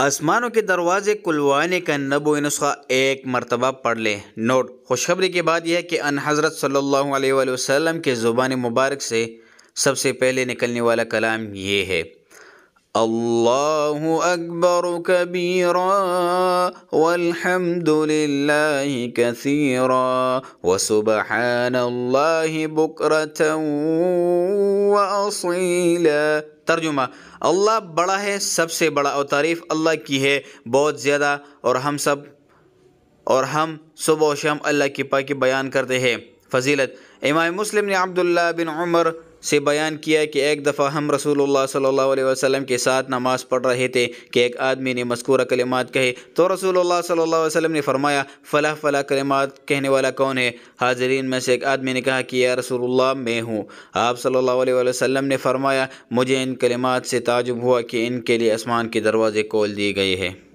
آسمانوں کے دروازے کلوانے کا نبو نسخہ ایک مرتبہ پڑھ لے نوٹ خوشخبری کے بعد یہ ہے کہ ان حضرت صلی اللہ علیہ وآلہ وسلم کے زبان مبارک سے سب سے پہلے نکلنے والا کلام یہ ہے اللہ اکبر کبیرا والحمد للہ کثیرا وسبحان اللہ بکرتا تفصیلا ترجمہ اللہ بڑا ہے سب سے بڑا اور تعریف اللہ کی ہے بہت زیادہ اور ہم سب اور ہم صبح و شام اللہ کی پاکی بیان کرتے ہیں فضیلت امام مسلم نے عبداللہ بن عمر سے بیان کیا کہ ایک دفعہ ہم رسول اللہ صلی اللہ علیہ وسلم کے ساتھ نماز پڑھ رہے تھے کہ ایک آدمی نے مذکورہ کلمات کہے تو رسول اللہ صلی اللہ علیہ وسلم نے فرمایا فلاح فلاح کلمات کہنے والا کون ہے حاضرین میں سے ایک آدمی نے کہا کہ یا رسول اللہ میں ہوں آپ صلی اللہ علیہ وسلم نے فرمایا مجھے ان کلمات سے تعجب ہوا کہ ان کے لیے آسمان کے دروازے کھول دیے گئے ہیں